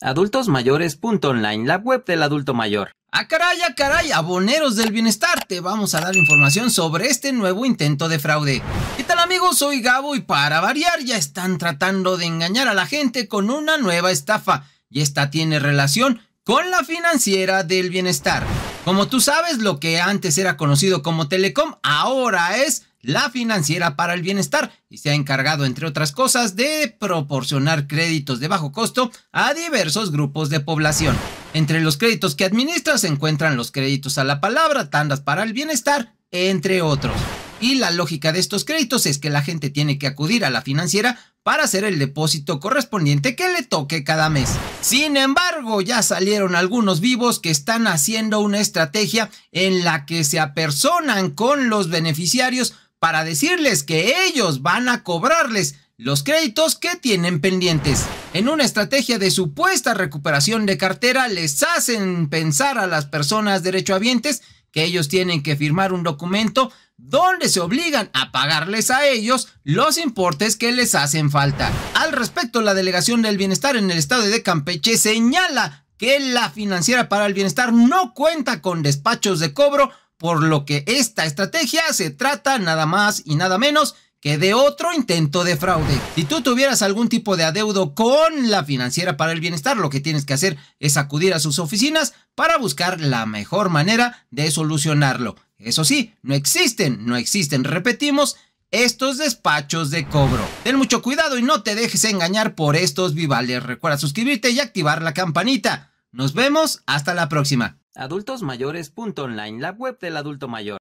Adultos la web del adulto mayor. ¡A ah, caray, a ah, caray! Aboneros del bienestar, te vamos a dar información sobre este nuevo intento de fraude. ¿Qué tal amigos? Soy Gabo y para variar ya están tratando de engañar a la gente con una nueva estafa y esta tiene relación con la financiera del bienestar. Como tú sabes, lo que antes era conocido como Telecom ahora es la financiera para el bienestar y se ha encargado, entre otras cosas, de proporcionar créditos de bajo costo a diversos grupos de población. Entre los créditos que administra se encuentran los créditos a la palabra, tandas para el bienestar, entre otros. Y la lógica de estos créditos es que la gente tiene que acudir a la financiera para hacer el depósito correspondiente que le toque cada mes. Sin embargo, ya salieron algunos vivos que están haciendo una estrategia en la que se apersonan con los beneficiarios para decirles que ellos van a cobrarles los créditos que tienen pendientes. En una estrategia de supuesta recuperación de cartera les hacen pensar a las personas derechohabientes que ellos tienen que firmar un documento donde se obligan a pagarles a ellos los importes que les hacen falta. Al respecto, la Delegación del Bienestar en el estado de Campeche señala que la financiera para el bienestar no cuenta con despachos de cobro por lo que esta estrategia se trata nada más y nada menos que de otro intento de fraude. Si tú tuvieras algún tipo de adeudo con la financiera para el bienestar, lo que tienes que hacer es acudir a sus oficinas para buscar la mejor manera de solucionarlo. Eso sí, no existen, no existen, repetimos, estos despachos de cobro. Ten mucho cuidado y no te dejes engañar por estos vivales. Recuerda suscribirte y activar la campanita. Nos vemos hasta la próxima. Adultos online la web del adulto mayor.